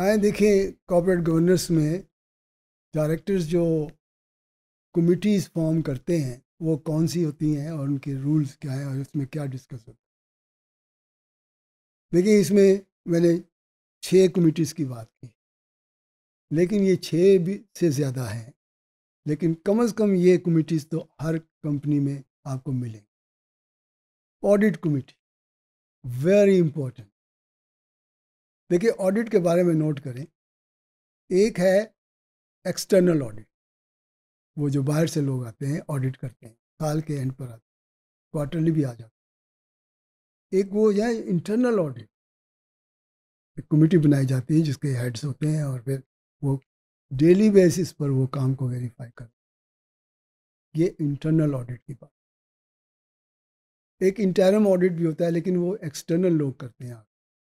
आए देखें corporate governance में डायरेक्टर्स जो कमिटीज़ फॉर्म करते हैं वो कौन सी होती हैं और उनके रूल्स क्या है और इसमें क्या डिस्कस होता है देखिए इसमें मैंने छः कमिटीज़ की बात की लेकिन ये छः भी से ज़्यादा हैं लेकिन कम अज़ कम ये कमिटीज़ तो हर कंपनी में आपको मिलेंगी ऑडिट कमेटी वेरी इम्पोर्टेंट देखिए ऑडिट के बारे में नोट करें एक है एक्सटर्नल ऑडिट वो जो बाहर से लोग आते हैं ऑडिट करते हैं साल के एंड पर आते हैं क्वार्टरली भी आ जाते हैं एक वो है इंटरनल ऑडिट एक कमिटी बनाई जाती है जिसके हेड्स होते हैं और फिर वो डेली बेसिस पर वो काम को वेरीफाई करते हैं ये इंटरनल ऑडिट की बात एक इंटरम ऑडिट भी होता है लेकिन वो एक्सटर्नल लोग करते हैं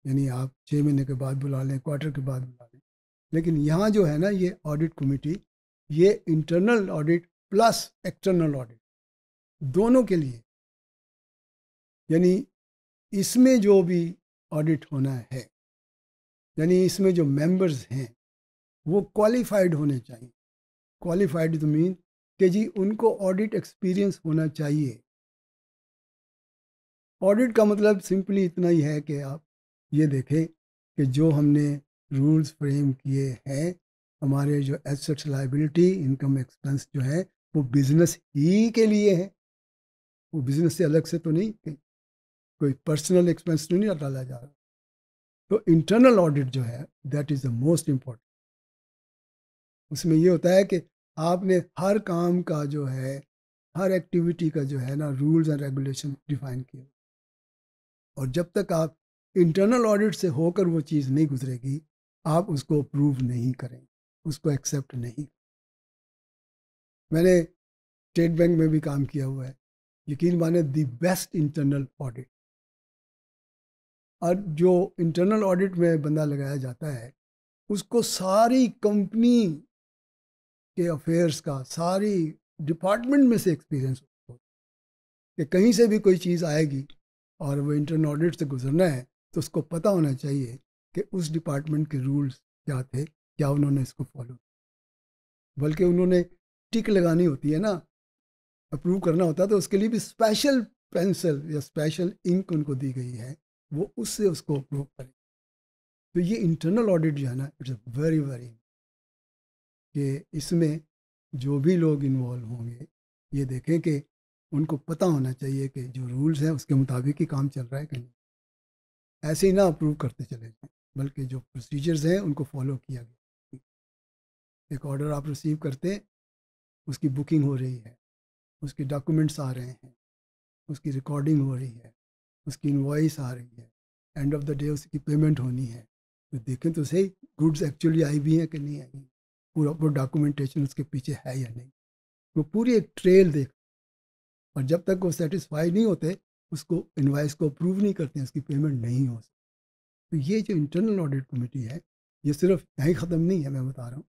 यानी आप छः महीने के बाद बुला लें क्वार्टर के बाद बुला लें लेकिन यहाँ जो है ना ये ऑडिट कमेटी ये internal audit plus external audit दोनों के लिए यानी इसमें जो भी ऑडिट होना है यानी इसमें जो मेंबर्स हैं वो क्वालिफाइड होने चाहिए क्वालिफाइड तो मीन कि जी उनको ऑडिट एक्सपीरियंस होना चाहिए ऑडिट का मतलब सिंपली इतना ही है कि आप ये देखें कि जो हमने रूल्स फ्रेम किए हैं हमारे जो एसेट्स लाइबिलिटी इनकम एक्सपेंस जो है वो बिजनेस ही के लिए है वो बिजनेस से अलग से तो नहीं कोई पर्सनल एक्सपेंस तो नहीं डाला जा रहा तो इंटरनल ऑडिट जो है that is the most important उसमें ये होता है कि आपने हर काम का जो है हर एक्टिविटी का जो है ना रूल्स एंड रेगुलेशन डिफाइन किया और जब तक आप इंटरनल ऑडिट से होकर वो चीज़ नहीं गुजरेगी आप उसको अप्रूव नहीं करें उसको एक्सेप्ट नहीं मैंने स्टेट बैंक में भी काम किया हुआ है यकीन माने द बेस्ट इंटरनल ऑडिट और जो इंटरनल ऑडिट में बंदा लगाया जाता है उसको सारी कंपनी के अफेयर्स का सारी डिपार्टमेंट में से एक्सपीरियंस हो कि कहीं से भी कोई चीज़ आएगी और वो इंटरनल ऑडिट से गुजरना है तो उसको पता होना चाहिए कि उस डिपार्टमेंट के रूल्स क्या थे क्या उन्होंने इसको फॉलो बल्कि उन्होंने टिक लगानी होती है ना अप्रूव करना होता है तो उसके लिए भी स्पेशल पेंसिल या स्पेशल इंक उनको दी गई है वो उससे उसको अप्रूव करें तो ये इंटरनल ऑडिट जो है ना इट्स वेरी वेरी कि इसमें जो भी लोग इन्वॉल्व होंगे ये देखें कि उनको पता होना चाहिए कि जो रूल्स हैं उसके मुताबिक ही काम चल रहा है कि नहीं ऐसे ही ना अप्रूव करते चले जाएँ बल्कि जो प्रोसीजर्स हैं उनको फॉलो किया गया एक ऑर्डर आप रिसीव करते उसकी बुकिंग हो रही है उसके डॉक्यूमेंट्स आ रहे हैं उसकी रिकॉर्डिंग हो रही है उसकी इन्वाइस आ रही है एंड ऑफ द डे उसकी पेमेंट होनी है तो देखें तो सही गुड्स एक्चुअली आई भी हैं कि नहीं आई पूरा पूरा डॉक्यूमेंटेशन उसके पीछे है या नहीं वो पूरी एक ट्रेल देख और जब तक वो सेटिस्फाई नहीं होते उसको इन्वाइस को अप्रूव नहीं करते हैं उसकी पेमेंट नहीं हो सकती तो ये जो इंटरनल ऑडिट कमेटी है ये सिर्फ यहीं ख़त्म नहीं है मैं बता रहा हूँ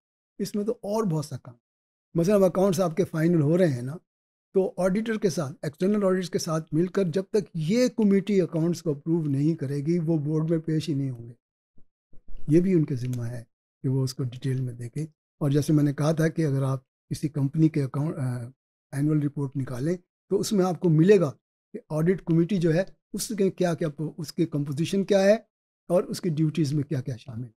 इसमें तो और बहुत सा काम अब अकाउंट्स आपके फाइनल हो रहे हैं ना तो ऑडिटर के साथ एक्सटर्नल ऑडिटर्स के साथ मिलकर जब तक ये कमेटी अकाउंट्स को अप्रूव नहीं करेगी वो बोर्ड में पेश ही नहीं होंगे ये भी उनके ज़िम्मा है कि वो उसको डिटेल में देखें और जैसे मैंने कहा था कि अगर आप किसी कंपनी के अकाउंट एनुअल रिपोर्ट निकालें तो उसमें आपको मिलेगा ऑडिट कमेटी जो है उसके क्या क्या उसके कंपोजिशन क्या है और उसकी ड्यूटीज़ में क्या क्या शामिल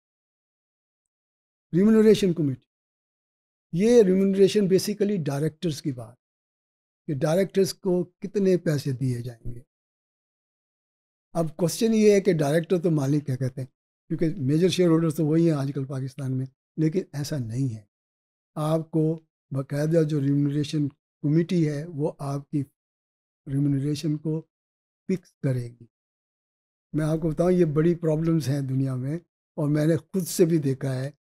रिम्यूनरेशन कमेटी ये रिम्यूनरेशन बेसिकली डायरेक्टर्स की बात कि डायरेक्टर्स को कितने पैसे दिए जाएंगे अब क्वेश्चन ये है कि डायरेक्टर तो मालिक क्या कहते हैं क्योंकि मेजर शेयर होल्डर्स तो वही हैं आजकल पाकिस्तान में लेकिन ऐसा नहीं है आपको बाकायदा जो रिम्यूनरेशन कमेटी है वो आपकी रिम्यूनरेशन को फिक्स करेगी मैं आपको बताऊं ये बड़ी प्रॉब्लम्स हैं दुनिया में और मैंने खुद से भी देखा है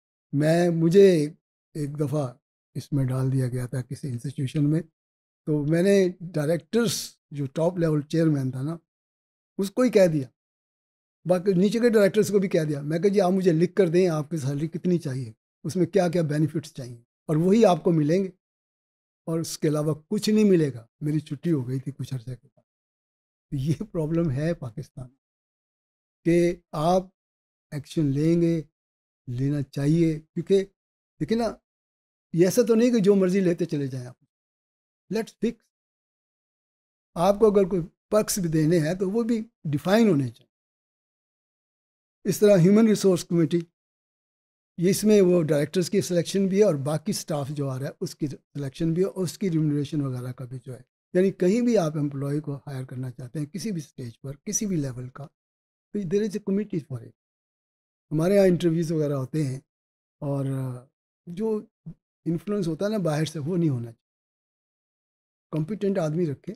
मैं मुझे एक, एक दफ़ा इसमें डाल दिया गया था किसी इंस्टीट्यूशन में तो मैंने डायरेक्टर्स जो टॉप लेवल चेयरमैन था ना उसको ही कह दिया बाकी नीचे के डायरेक्टर्स को भी कह दिया मैं कह जी आप मुझे लिख कर दें आपकी सैलरी कितनी चाहिए उसमें क्या क्या बेनिफिट्स चाहिए और वही आपको मिलेंगे और उसके अलावा कुछ नहीं मिलेगा मेरी छुट्टी हो गई थी कुछ अर्से के बाद तो ये प्रॉब्लम है पाकिस्तान कि आप एक्शन लेंगे लेना चाहिए क्योंकि देखिए ना ये ऐसा तो नहीं कि जो मर्ज़ी लेते चले जाएं आप लेट्स फिक्स आपको अगर कोई पक्ष भी देने हैं तो वो भी डिफाइन होने चाहिए इस तरह ह्यूमन रिसोर्स कमेटी ये इसमें वो डायरेक्टर्स की सिलेक्शन भी है और बाकी स्टाफ जो आ रहा है उसकी सिलेक्शन भी है और उसकी रिम्यूनरेशन वगैरह का भी जो है यानी कहीं भी आप एम्प्लॉय को हायर करना चाहते हैं किसी भी स्टेज पर किसी भी लेवल का तो there is a committee for it हमारे यहाँ इंटरव्यूज़ वगैरह होते हैं और जो इन्फ्लुएंस होता है ना बाहर से वो नहीं होना चाहिए कॉम्पिटेंट आदमी रखें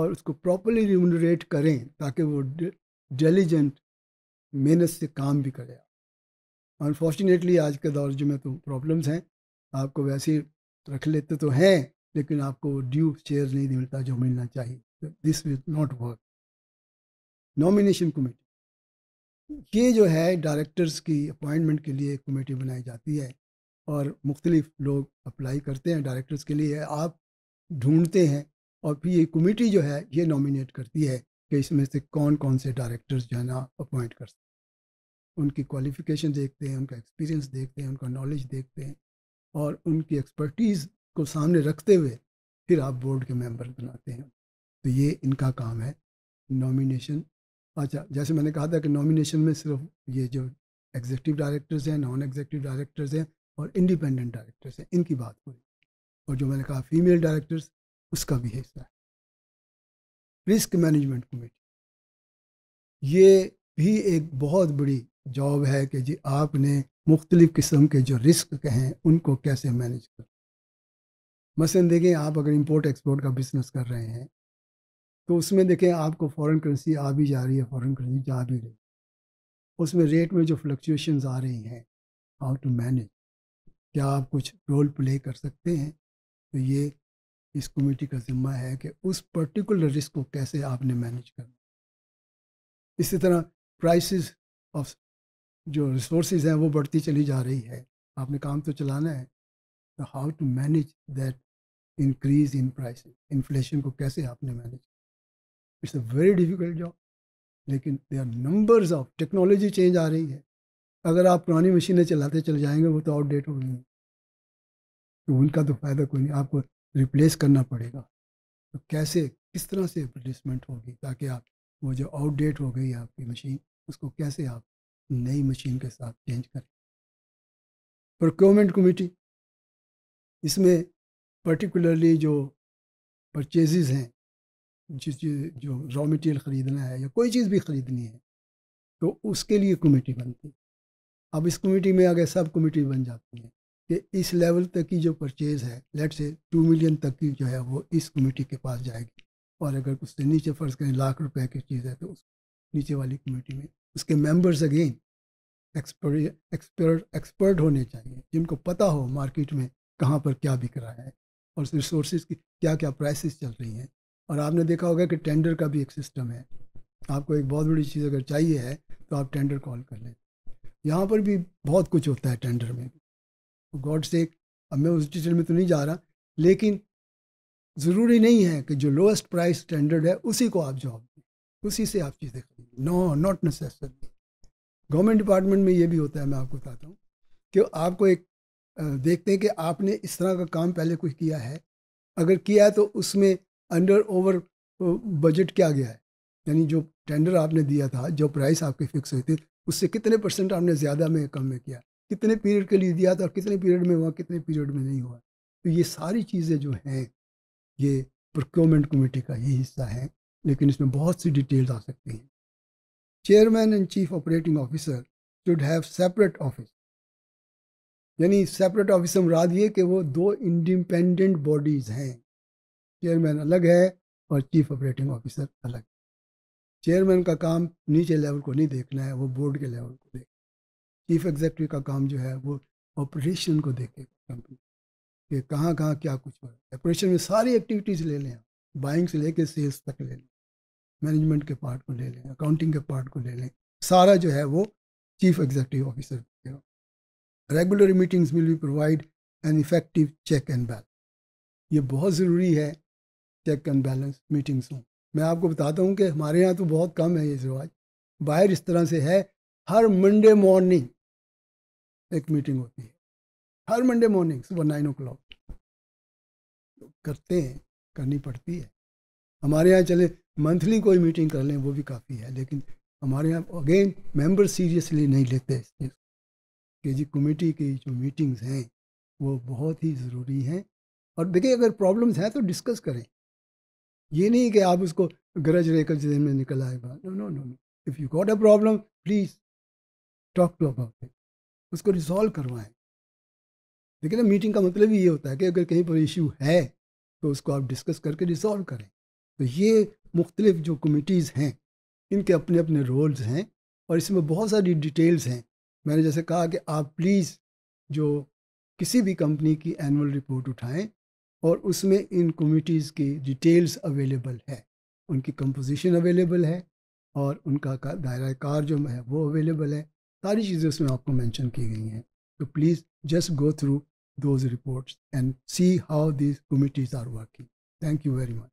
और उसको प्रॉपरली रिम्यूनरेट करें ताकि वो डेलीजेंट मेहनत से काम भी करे अनफॉर्चुनेटली आज के दौर जो में तो प्रॉब्लम्स हैं आपको वैसे रख लेते तो हैं लेकिन आपको ड्यू शेयर नहीं मिलता जो मिलना चाहिए this will not work nomination committee ये जो है डायरेक्टर्स की अपॉइंटमेंट के लिए कमेटी बनाई जाती है और मुख्तलिफ लोग अप्लाई करते हैं डायरेक्टर्स के लिए आप ढूंढते हैं और फिर ये कमेटी जो है ये नॉमिनेट करती है कि इसमें से कौन कौन से डायरेक्टर्स जो है ना अपॉइंट कर सकते उनकी क्वालिफिकेशन देखते हैं उनका एक्सपीरियंस देखते हैं उनका नॉलेज देखते हैं और उनकी एक्सपर्टीज़ को सामने रखते हुए फिर आप बोर्ड के मेंबर बनाते हैं तो ये इनका काम है नॉमिनेशन अच्छा जैसे मैंने कहा था कि नॉमिनेशन में सिर्फ ये जो एग्जीक्यूटिव डायरेक्टर्स हैं नॉन एग्जीक्यूटिव डायरेक्टर्स हैं और इंडिपेंडेंट डायरेक्टर्स हैं इनकी बात हुई और जो मैंने कहा फीमेल डायरेक्टर्स उसका भी हिस्सा है रिस्क मैनेजमेंट कमेटी ये भी एक बहुत बड़ी जॉब है कि जी आपने मुख्तलिफ़ किस्म के जो रिस्क कहें उनको कैसे मैनेज कर मसलन देखें आप अगर इम्पोर्ट एक्सपोर्ट का बिजनेस कर रहे हैं तो उसमें देखें आपको फॉरेन करेंसी आ भी जा रही है फॉरेन करेंसी जा भी रही है उसमें रेट में जो फ्लक्चुएशन आ रही हैं हाउ टू मैनेज क्या आप कुछ रोल प्ले कर सकते हैं तो ये इस कमेटी का ज़िम्मा है कि उस पर्टिकुलर रिस्क को कैसे आपने मैनेज करना इसी तरह प्राइसेस ऑफ जो रिसोर्सेज हैं वो बढ़ती चली जा रही है आपने काम तो चलाना है तो how to manage that increase in price inflation को कैसे आपने manage it's a very difficult job लेकिन they are numbers of technology change आ रही है अगर आप पुरानी मशीनें चलाते चले जाएंगे वो तो आउटडेट हो गई तो उनका तो फ़ायदा कोई नहीं आपको रिप्लेस करना पड़ेगा तो कैसे किस तरह से रिप्लेसमेंट होगी ताकि आप वो जो आउटडेट हो गई आपकी मशीन उसको कैसे आप नई मशीन के साथ चेंज करें प्रोक्योरमेंट कमेटी इसमें पर्टिकुलरली जो परचेजेज हैं जिस जो रॉ मटेरियल ख़रीदना है या कोई चीज़ भी ख़रीदनी है तो उसके लिए कमेटी बनती है अब इस कमेटी में आगे सब कमेटी बन जाती है कि इस लेवल तक की जो परचेज़ है लेट से टू मिलियन तक की जो है वो इस कमेटी के पास जाएगी और अगर उससे नीचे फ़र्ज़ करें लाख रुपए की चीज़ है तो उस नीचे वाली कमेटी में उसके members again expert expert expert होने चाहिए जिनको पता हो मार्केट में कहाँ पर क्या बिक रहा है और रिसोर्सेज की क्या क्या प्राइसेस चल रही हैं और आपने देखा होगा कि टेंडर का भी एक सिस्टम है आपको एक बहुत बड़ी चीज़ अगर चाहिए है तो आप टेंडर कॉल कर लें यहाँ पर भी बहुत कुछ होता है टेंडर में गॉड से अब मैं उस डिटेल में तो नहीं जा रहा लेकिन ज़रूरी नहीं है कि जो लोएस्ट प्राइस स्टैंडर्ड है उसी को आप जॉब उसी से आप चीज़ें खरीद no not necessary government department में ये भी होता है मैं आपको बताता हूँ कि आपको एक देखते हैं कि आपने इस तरह का काम पहले कुछ किया है अगर किया है तो उसमें अंडर ओवर बजट क्या गया है यानी जो टेंडर आपने दिया था जो प्राइस आपकी फिक्स हुई थी उससे कितने परसेंट आपने ज़्यादा में कम में किया कितने पीरियड के लिए दिया था और कितने पीरियड में हुआ कितने पीरियड में नहीं हुआ तो ये सारी चीज़ें जो हैं ये प्रोक्योरमेंट कमेटी का ही हिस्सा है लेकिन इसमें बहुत सी डिटेल्स आ सकती हैं chairman and chief operating officer should have separate office यानी सेपरेट ऑफिस मुराद ये कि वो दो इंडिपेंडेंट बॉडीज़ हैं चेयरमैन अलग है और चीफ ऑपरेटिंग ऑफिसर अलग है चेयरमैन का काम नीचे लेवल को नहीं देखना है वो बोर्ड के लेवल को देख चीफ एग्जेक्टिव का काम जो है वो ऑपरेशन को देखेगा कंपनी कि कहाँ कहाँ क्या कुछ हो रहा है ऑपरेशन में सारी एक्टिविटीज़ ले लें बाइंग से लेके सेल्स तक ले लें मैनेजमेंट के पार्ट को ले लें अकाउंटिंग के पार्ट को ले लें सारा जो है वो chief executive officer regular meetings will be provide an effective check and balance ये बहुत ज़रूरी है चेक एंड बैलेंस मीटिंग्स हों मैं आपको बताता हूँ कि हमारे यहाँ तो बहुत कम है ये रिवाज बाहर इस तरह से है हर मंडे मॉर्निंग एक मीटिंग होती है हर मंडे मॉर्निंग सुबह नाइन ओ क्लॉक करते हैं करनी पड़ती है हमारे यहाँ चले मंथली कोई मीटिंग कर लें वो भी काफ़ी है लेकिन हमारे यहाँ अगेन मेंबर सीरियसली नहीं लेते इस कि जी कमेटी की जो मीटिंग्स हैं वो बहुत ही ज़रूरी हैं और देखिए अगर प्रॉब्लम्स हैं तो डिस्कस करें ये नहीं कि आप उसको गरज लेकर जिस में निकल आएगा no no no if you got a problem please talk to about it उसको रिजॉल्व करवाएं लेकिन मीटिंग का मतलब ही ये होता है कि अगर कहीं पर इशू है तो उसको आप डिस्कस करके रिजॉल्व करें तो ये मुख्तलिफ जो कमिटीज़ हैं इनके अपने अपने रोल्स हैं और इसमें बहुत सारी डिटेल्स हैं मैंने जैसे कहा कि आप प्लीज़ जो किसी भी कंपनी की एनुअल रिपोर्ट उठाएं और उसमें इन कमिटीज़ की डिटेल्स अवेलेबल है उनकी कंपोजिशन अवेलेबल है और उनका का, दायरा कार जो है वो अवेलेबल है सारी चीज़ें उसमें आपको मेंशन की गई हैं तो please just go through those reports and see how this committees are working thank you very much